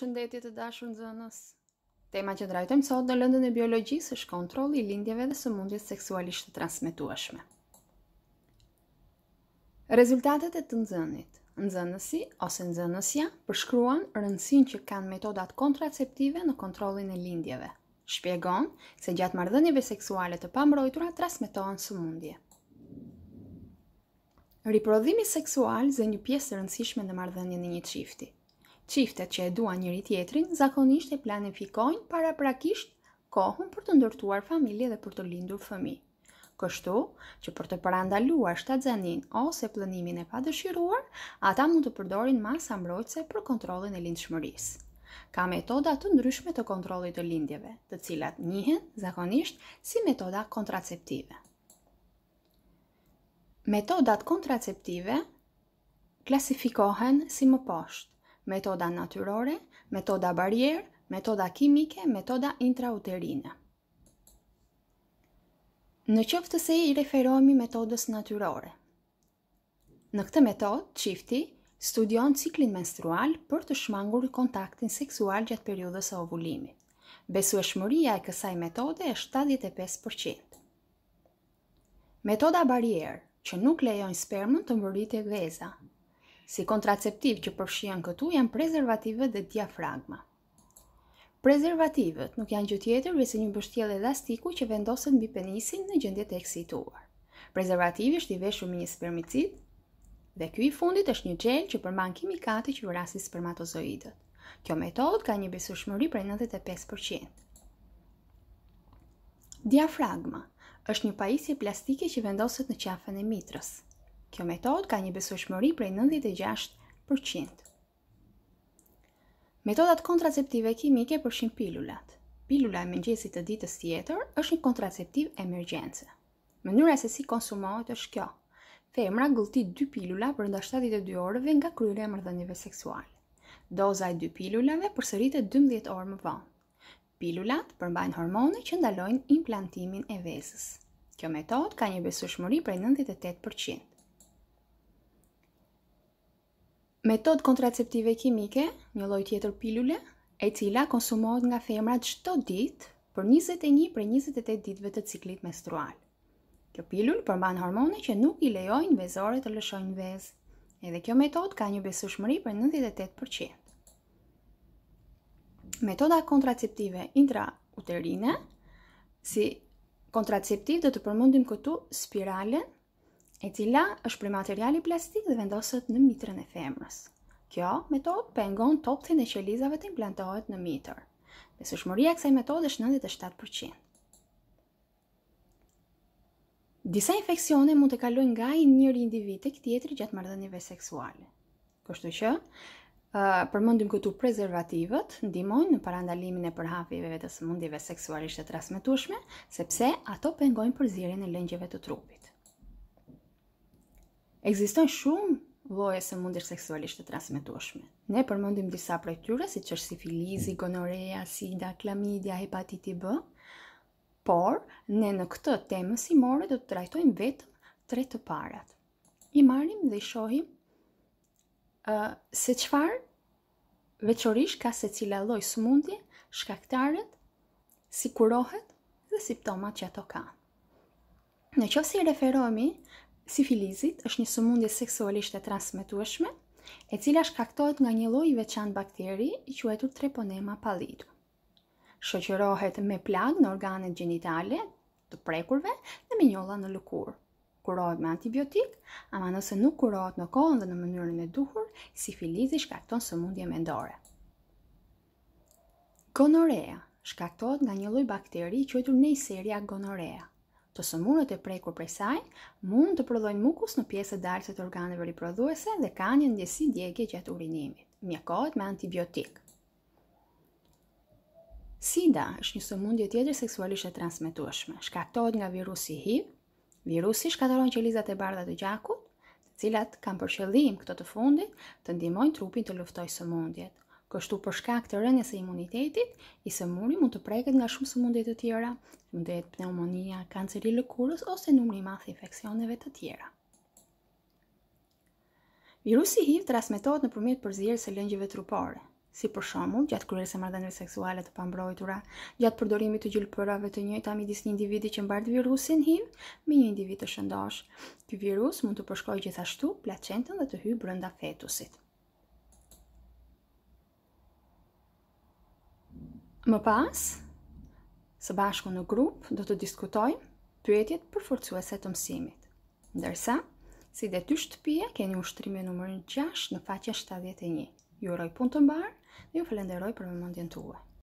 Përshëndetje të dashur nxënës. Tema që trajtojmë sot në lëndën e biologjisë është kontrolli i lindjeve dhe sëmundjes seksualisht të transmetueshme. Rezultatet e të nëzënit Nxënësi ose nxënësia përshkruan rëndësinë që kanë metodat kontraceptive në kontrollin e lindjeve. Shpjegon se gjatë marrëdhënieve seksuale të pambrojtura transmetohen sëmundje. Riprodhimi seksual zë një pjesë rëndësishme në mardhënjën një qifti. Qiftet që e duan njëri tjetrin, zakonisht e planifikojnë para prakisht kohën për të ndërtuar familje dhe për të lindur fëmi. Kështu, që për të parandaluar shtadzanin ose plënimin e padëshiruar, ata mund të përdorin masa mbrojtëse për kontrolin e lindshmëris. Ka metoda të ndryshme të kontrolit të lindjeve, të cilat njihen zakonisht si metoda kontraceptive. Metodat kontraceptive klasifikohen si më poshtë metoda natyrore, metoda barjerë, metoda kimike, metoda intrauterine. Në qoftë se i referohemi metodës natyrore. Në këtë metodë, qifti studion ciklin menstrual për të shmangur kontaktin seksual gjatë periodës së ovulimit. Besueshmëria e kësaj metode është 75%. Metoda barrierë, që nuk lejon spermën të mbërritë veza, Si kontraceptiv që përfshihen këtu janë prezervativet dhe diafragma. Prezervativët nuk janë gjë tjetër veçse një mbështjellë elastiku që vendoset mbi penisin në gjendje të eksituar. Prezervativi është i veshur me një spermicid dhe ky i fundit është një qenj që përmban kimikate që vrasin spermatozoidët. Kjo metodë ka një besueshmëri prej 95%. Diafragma është një pajisje plastike që vendoset në qafën e mitrës. Kjo metod ka një besueshmëri shmëri prej 96%. Metodat kontraceptive kimike përshim pilulat. Pilula e mëngjesit të ditës tjetër është një kontraceptiv emergjence. Mënyra se si konsumohet është kjo. Femra gëlltit 2 pilula për nda 72 orëve nga kryre e mërdhënjive seksuale. Doza e 2 pilulave për sërit e 12 orë më vonë. Pilulat përmbajnë hormone që ndalojnë implantimin e vezës. Kjo metod ka një besueshmëri shmëri prej 98%. Metodë kontraceptive kimike, një lloj tjetër pilule, e cila konsumohet nga femrat çdo ditë për 21 për 28 ditëve të ciklit menstrual. Kjo pilul përmban hormone që nuk i lejojnë vezore të lëshojnë vezë. Edhe kjo metodë ka një besueshmëri për 98%. Metoda kontraceptive intrauterine, si kontraceptiv do të përmendim këtu spiralen e cila është prej materiali plastik dhe vendoset në mitrën e femrës. Kjo metod pengon topthin e qelizave të implantohet në mitër. Besushmëria e kësaj metode është 97%. Disa infeksione mund të kalojnë nga i njëri individ të këtjetëri gjatë mardhënjive seksuale. Kështu që, uh, përmëndim këtu prezervativët, ndimojnë në parandalimin e dhe së sëmundjive seksualisht të transmitushme, sepse ato pengojnë përzirin e lëngjeve të trupit. Ekziston shumë lloje se mundir seksualisht të transmetueshme. Ne përmendim disa prej tyre, siç është sifilizi, gonorea, sida, klamidia, hepatiti B, por ne në këtë temë si more do të trajtojmë vetëm tre të parat. I marrim dhe i shohim uh, se çfarë veçorish ka se cila loj shkaktarët, si kurohet dhe simptomat që ato ka. Në që si referohemi Sifilizit është një sëmundje seksualisht e transmitueshme, e cila shkaktohet nga një lloj i veçantë bakteri i quajtur Treponema pallidum. Shoqërohet me plag në organet gjinitale të prekurve dhe me njolla në lëkurë kurohet me antibiotik, ama nëse nuk kurohet në kohën dhe në mënyrën e duhur, sifilizi shkakton sëmundje mendore. Gonorea shkaktohet nga një lloj bakteri i quajtur Neisseria gonorea të sëmurët e prekur prej saj mund të prodhojnë mukus në pjesë e të organeve riprodhuese dhe ka një ndjesi djegje gjatë urinimit, mjekohet me antibiotik. Sida është një sëmundje tjetër seksualisht e transmitueshme, shkaktohet nga virusi HIV, virusi shkatoron qelizat e bardha të gjakut, të cilat kanë për qëllim këto të fundit të ndihmojnë trupin të luftojë sëmundjet, Kështu për shkak të rënjes së imunitetit, i sëmuri mund të preket nga shumë sëmundje të tjera, mund të pneumonia, kanceri i lëkurës ose numri i madh i infeksioneve të tjera. Virusi HIV transmetohet nëpërmjet përzierjes së lëngjeve trupore, si për shembull gjatë kryerjes së marrëdhënieve seksuale të pambrojtura, gjatë përdorimit të gjilpërave të njëjta midis një individi që mbart virusin HIV me një individ të shëndosh. Ky virus mund të përshkojë gjithashtu placentën dhe të hyjë brenda fetusit. Më pas, së bashku në grup, do të diskutojmë pyetjet për forcuese të mësimit. Ndërsa, si dhe ty shtëpia, keni ushtrimi nëmërën 6 në faqja 71. Juroj pun të mbarë dhe ju falenderoj për më mëndjen të uaj.